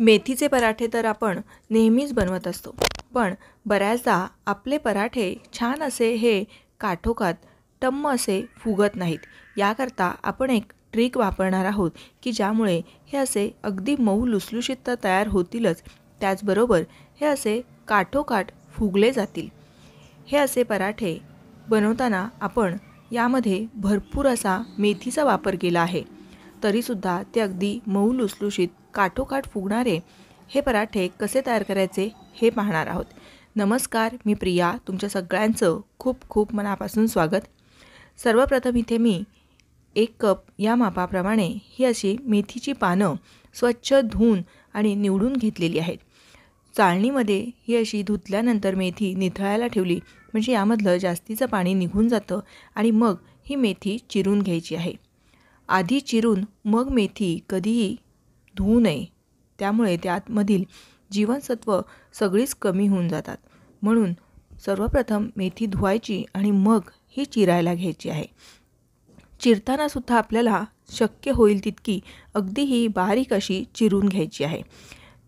मेथीचे पराठे तर आपण नेहमीच बनवत असतो पण बऱ्याचदा आपले पराठे छान असे हे काठोकाठ टम्म असे फुगत नाहीत याकरता आपण एक ट्रिक वापरणार आहोत की ज्यामुळे हे असे अगदी मऊ लुसलुशीत तर तयार होतीलच त्याचबरोबर हे असे काठोकाठ फुगले जातील हे असे पराठे बनवताना आपण यामध्ये भरपूर असा मेथीचा वापर केला आहे तरीसुद्धा ते अगदी मऊ लुसलुशीत काठोकाठ फुगणारे हे पराठे कसे तयार करायचे हे पाहणार आहोत नमस्कार मी प्रिया तुमच्या सगळ्यांचं खूप खूप मनापासून स्वागत सर्वप्रथम इथे मी एक कप या मापाप्रमाणे ही अशी मेथीची पानं स्वच्छ धुवून आणि निवडून घेतलेली आहेत चाळणीमध्ये ही अशी धुतल्यानंतर मेथी निथळायला ठेवली म्हणजे यामधलं जास्तीचं पाणी निघून जातं आणि मग ही मेथी चिरून घ्यायची आहे आधी चिरून मग मेथी कधीही धुवू नये त्यामुळे त्यातमधील जीवनसत्व सगळीच कमी होऊन जातात म्हणून सर्वप्रथम मेथी धुवायची आणि मग ही चिरायला घ्यायची आहे चिरतानासुद्धा आपल्याला शक्य होईल तितकी अगदी ही बारीक अशी चिरून घ्यायची आहे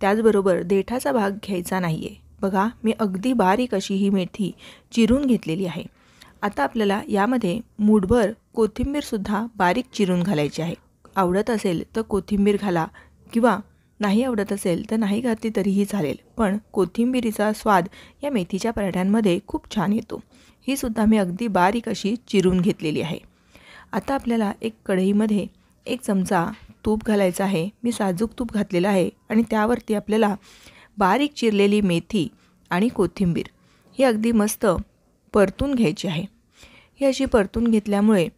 त्याचबरोबर देठाचा भाग घ्यायचा नाही आहे बघा मी अगदी बारीक अशी ही मेथी चिरून घेतलेली आहे आता आपल्याला यामध्ये मूठभर कोथिंबीरसुद्धा बारीक चिरून घालायची आहे आवडत असेल तर कोथिंबीर घाला किंवा नाही आवडत असेल तर नाही घातली तरीही चालेल पण कोथिंबिरीचा स्वाद या मेथीच्या पराठ्यांमध्ये खूप छान येतो ही सुद्धा मी अगदी बारीक अशी चिरून घेतलेली आहे आता आपल्याला एक कढईमध्ये एक चमचा तूप घालायचा आहे मी साजूक तूप घातलेलं आहे आणि त्यावरती आपल्याला बारीक चिरलेली मेथी आणि कोथिंबीर ही अगदी मस्त परतून घ्यायची आहे ही अशी परतून घेतल्यामुळे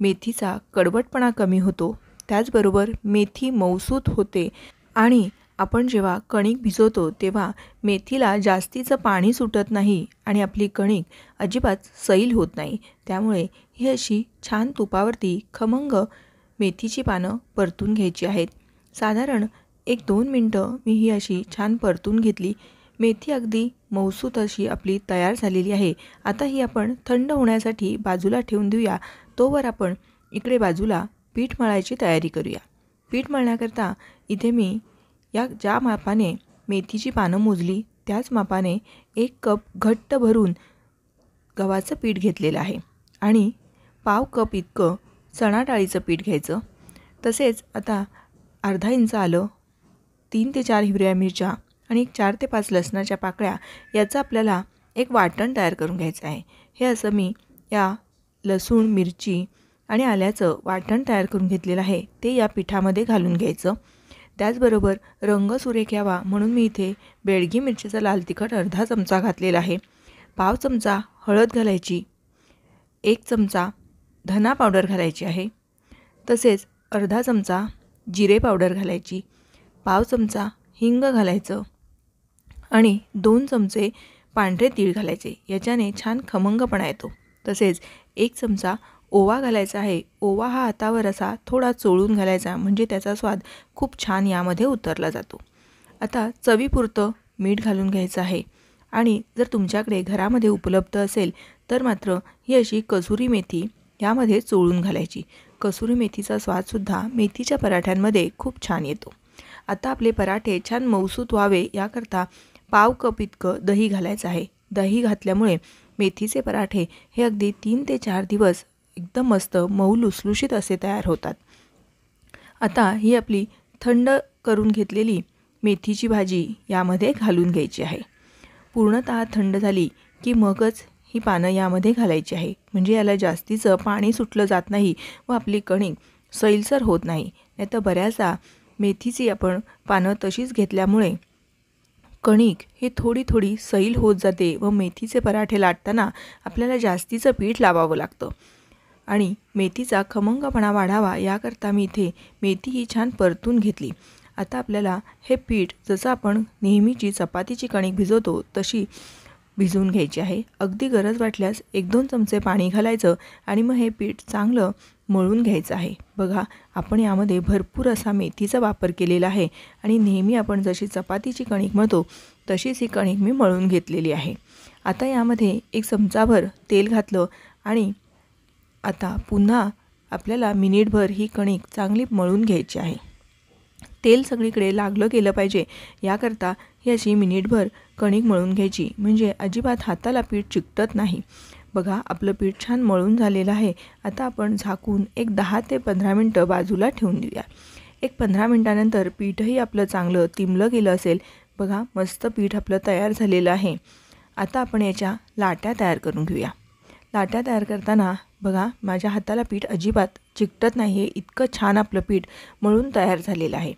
मेथीचा कडवटपणा कमी होतो त्याचबरोबर मेथी मौसूत होते आणि आपण जेव्हा कणिक भिजवतो तेव्हा मेथीला जास्तीचं पाणी सुटत नाही आणि आपली कणिक अजिबात सैल होत नाही त्यामुळे ही अशी छान तुपावरती खमंग मेथीची पानं परतून घ्यायची आहेत साधारण एक दोन मिनटं मी ही अशी छान परतून घेतली मेथी अगदी मौसूत अशी आपली तयार झालेली आहे आता ही आपण थंड होण्यासाठी बाजूला ठेवून देऊया तोवर आपण इकडे बाजूला पीठ मळायची तयारी करूया पीठ मळण्याकरता इथे मी या ज्या मापाने मेथीची पानं मोजली त्याच मापाने एक कप घट्ट भरून गव्हाचं पीठ घेतलेलं आहे आणि पाव कप इतकं चणा पीठ घ्यायचं तसेच आता अर्धा इंच आलं तीन ते चार हिरव्या मिरच्या आणि चार ते पाच लसणाच्या पाकळ्या याचं आपल्याला एक वाटण तयार करून घ्यायचं आहे हे असं मी या लसूण मिरची आणि आल्याचं वाटण तयार करून घेतलेलं आहे ते या पिठामध्ये घालून घ्यायचं त्याचबरोबर रंग सुरेख यावा म्हणून मी इथे बेळगी मिरचीचा लाल तिखट अर्धा चमचा घातलेला आहे पाव चमचा हळद घालायची एक चमचा धना पावडर घालायची आहे तसेच अर्धा चमचा जिरे पावडर घालायची पाव चमचा हिंग घालायचं आणि दोन चमचे पांढरे तीळ घालायचे याच्याने छान खमंगपणा येतो तसेच एक चमचा ओवा घालायचा आहे ओवा हा हातावर असा थोडा चोळून घालायचा म्हणजे त्याचा स्वाद खूप छान यामध्ये उतरला जातो आता चवीपुरतं मीठ घालून घ्यायचं आहे आणि जर तुमच्याकडे घरामध्ये उपलब्ध असेल तर मात्र ही अशी कसुरी मेथी यामध्ये चोळून घालायची कसुरी मेथीचा स्वादसुद्धा मेथीच्या पराठ्यांमध्ये खूप छान येतो आता आपले पराठे छान मौसूत व्हावे याकरता पाव कप इतकं दही घालायचं आहे दही घातल्यामुळे मेथीचे पराठे हे अगदी तीन ते चार दिवस एकदम मस्त मऊ लुसलुशीत असे तयार होतात आता ही आपली थंड करून घेतलेली मेथीची भाजी यामध्ये घालून घ्यायची आहे पूर्णतः थंड झाली की मगच ही पानं यामध्ये घालायची आहे म्हणजे याला जास्तीचं पाणी सुटलं जात नाही व आपली कणिक सैलसर होत नाही नाहीतर बऱ्याचदा मेथीची आपण पानं तशीच घेतल्यामुळे कणिक हे थोडी थोडी सैल होत जाते व मेथीचे पराठे लाटताना आपल्याला जास्तीचं पीठ लावावं लागतं आणि मेथीचा खमंगपणा वाढावा याकरता मी इथे मेथी ही छान परतून घेतली आता आपल्याला हे पीठ जसं आपण नेहमीची चपातीची कणिक भिजवतो तशी भिजवून घ्यायची आहे अगदी गरज वाटल्यास एक दोन चमचे पाणी घालायचं आणि मग हे पीठ चांगलं मळून घ्यायचं आहे बघा आपण यामध्ये भरपूर असा मेथीचा वापर केलेला आहे आणि नेहमी आपण जशी चपातीची कणिक मळतो तशीच ही कणिक मी मळून घेतलेली आहे आता यामध्ये एक चमचाभर तेल घातलं आणि आता पुन्हा आपल्याला मिनिटभर ही कणिक चांगली मळून घ्यायची आहे तेल सगळीकडे लागलं गेलं पाहिजे याकरता ही अशी मिनिटभर कणिक मळून घ्यायची म्हणजे अजिबात हाताला पीठ चिकटत नाही बघा आपलं पीठ छान मळून झालेलं आहे आता आपण झाकून एक दहा ते पंधरा मिनटं बाजूला ठेवून देऊया एक पंधरा मिनटानंतर पीठही आपलं चांगलं तिमलं गेलं असेल बघा मस्त पीठ आपलं तयार झालेलं आहे आता आपण याच्या लाट्या तयार करून घेऊया लाट्या तयार करताना बघा माझ्या हाताला पीठ अजिबात चिकटत नाही आहे इतकं छान आपलं पीठ मळून तयार झालेलं आहे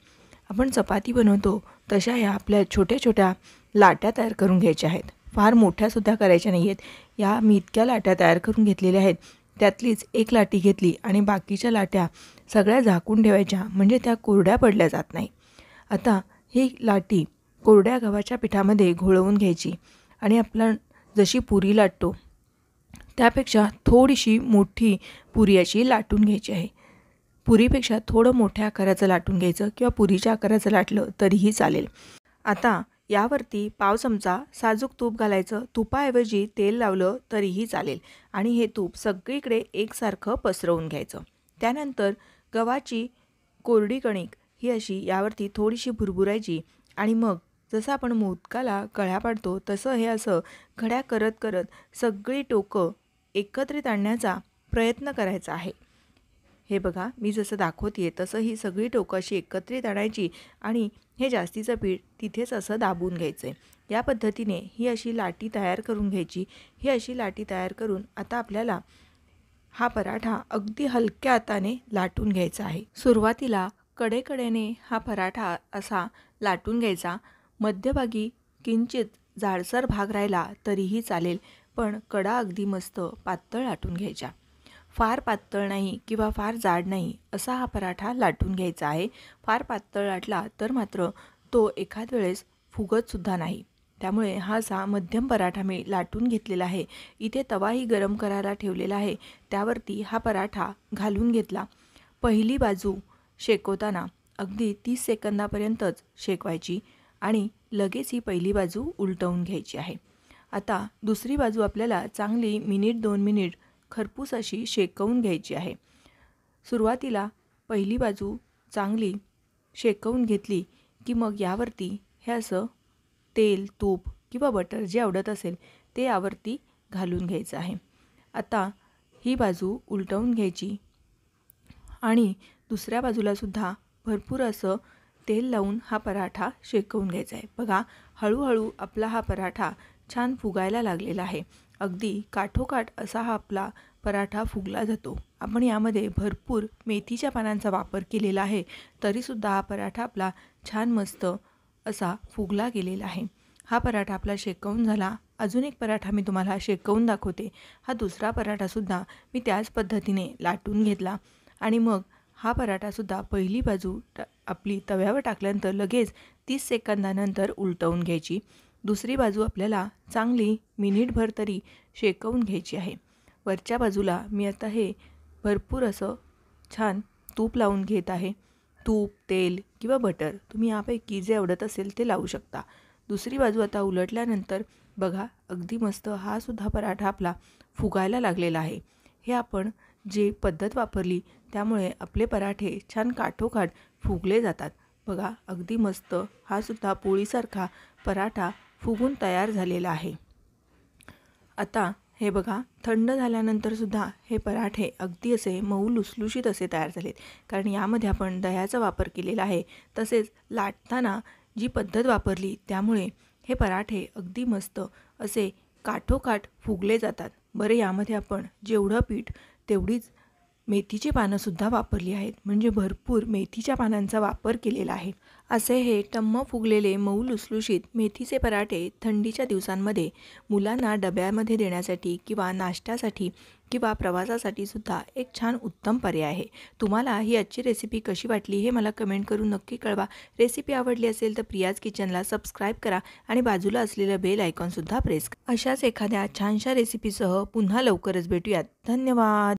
आपण चपाती बनवतो तशा या आपल्या छोट्या छोट्या लाट्या तयार करून घ्यायच्या आहेत फार मोठ्यासुद्धा करायच्या नाही आहेत या मी इतक्या लाट्या तयार करून घेतलेल्या आहेत त्यातलीच एक लाटी घेतली आणि बाकीच्या लाट्या सगळ्या झाकून ठेवायच्या म्हणजे त्या कोरड्या पडल्या जात नाही आता ही लाटी कोरड्या गव्हाच्या पिठामध्ये घोळवून घ्यायची आणि आपला जशी पुरी लाटतो त्यापेक्षा थोडीशी मोठी पुरी अशी लाटून घ्यायची आहे पुरीपेक्षा थोडं मोठ्या आकाराचं लाटून घ्यायचं किंवा पुरीच्या आकाराचं लाटलं तरीही चालेल आता यावरती पाव चमचा साजूक तूप घालायचं तुपाऐवजी तेल लावलं तरीही चालेल आणि हे तूप सगळीकडे एकसारखं पसरवून घ्यायचं त्यानंतर गव्हाची कोरडी कणिक ही अशी यावरती थोडीशी भुरभुरायची आणि मग जसं आपण मोदकाला गळ्या पाडतो तसं हे असं घड्या करत करत सगळी टोकं एकत्रित आणण्याचा प्रयत्न करायचा आहे हे बघा मी जसं दाखवते तसं ही सगळी टोकं अशी एकत्रित आणायची आणि हे जास्तीचं पीठ तिथेच असं दाबून घ्यायचं आहे या पद्धतीने ही अशी लाटी तयार करून घ्यायची ही अशी लाटी तयार करून आता आपल्याला हा पराठा अगदी हलक्या हाताने लाटून घ्यायचा आहे सुरुवातीला कडेकडेने हा पराठा असा लाटून घ्यायचा मध्यभागी किंचित जाडसर भाग राहिला तरीही चालेल पण कडा अगदी मस्त पातळ लाटून घ्यायच्या फार पातळ नाही किंवा फार जाड नाही असा हा पराठा लाटून घ्यायचा आहे फार पातळ लाटला तर मात्र तो एखाद वेळेस फुगतसुद्धा नाही त्यामुळे हा असा मध्यम पराठा मी लाटून घेतलेला आहे इथे तवाही गरम करायला ठेवलेला आहे त्यावरती हा पराठा घालून घेतला पहिली बाजू शेकवताना अगदी तीस सेकंदापर्यंतच शेकवायची आणि लगेच ही पहिली बाजू उलटवून घ्यायची आहे आता दुसरी बाजू आपल्याला चांगली मिनिट दोन मिनिट खरपूस अशी शेकवून घ्यायची आहे सुरुवातीला पहिली बाजू चांगली शेकवून घेतली की मग यावरती हे असं तेल तूप किंवा बटर जे आवडत असेल ते यावरती घालून घ्यायचं आहे आता ही बाजू उलटवून घ्यायची आणि दुसऱ्या बाजूलासुद्धा भरपूर असं तेल लावून हा पराठा शेकवून घ्यायचा आहे बघा हळूहळू आपला हा पराठा छान फुगायला लागलेला आहे अगदी काठोकाठ असा हा आपला पराठा फुगला जातो आपण यामध्ये भरपूर मेथीच्या पानांचा वापर केलेला आहे तरीसुद्धा हा पराठा आपला छान मस्त असा फुगला गेलेला आहे हा पराठा आपला शेकवून झाला अजून एक पराठा मी तुम्हाला शेकवून दाखवते हा दुसरा पराठासुद्धा मी त्याच पद्धतीने लाटून घेतला आणि मग हा पराठासुद्धा पहिली बाजू आपली तव्यावर टाकल्यानंतर लगेच तीस सेकंदानंतर उलटवून घ्यायची दुसरी बाजू आपल्याला चांगली मिनिटभर तरी शेकवून घ्यायची आहे वरच्या बाजूला मी आता हे भरपूर असं छान तूप लावून घेत आहे तूप तेल किंवा बटर तुम्ही यापैकी जे आवडत असेल ते लावू शकता दुसरी बाजू आता उलटल्यानंतर बघा अगदी मस्त हा सुद्धा पराठा आपला फुगायला लागलेला आहे हे आपण जे पद्धत वापरली त्यामुळे आपले पराठे छान काठोकाठ फुगले जातात बघा अगदी मस्त हा सुद्धा पोळीसारखा पराठा फुगून तयार झालेलं आहे आता हे बघा थंड झाल्यानंतरसुद्धा हे पराठे अगदी असे मऊ लुसलुशीत असे तयार झालेत कारण यामध्ये आपण दह्याचा वापर केलेला आहे तसेच लाटताना जी पद्धत वापरली त्यामुळे हे पराठे अगदी मस्त असे काठोकाठ फुगले जातात बरे यामध्ये आपण जेवढं पीठ तेवढीच मेथीची पानंसुद्धा वापरली आहेत म्हणजे भरपूर मेथीच्या पानांचा वापर केलेला आहे असे हे टम्म फुगलेले मऊ लुसलुशीत मेथीचे पराठे थंडीच्या दिवसांमध्ये मुलांना डब्यामध्ये देण्यासाठी किंवा नाश्त्यासाठी किंवा प्रवासासाठी सुद्धा एक छान उत्तम पर्याय आहे तुम्हाला ही आजची रेसिपी कशी वाटली हे मला कमेंट करून नक्की कळवा रेसिपी आवडली असेल तर प्रियाज किचनला सबस्क्राईब करा आणि बाजूला असलेलं बेल आयकॉनसुद्धा प्रेस करा अशाच एखाद्या छानशा रेसिपीसह पुन्हा लवकरच भेटूयात धन्यवाद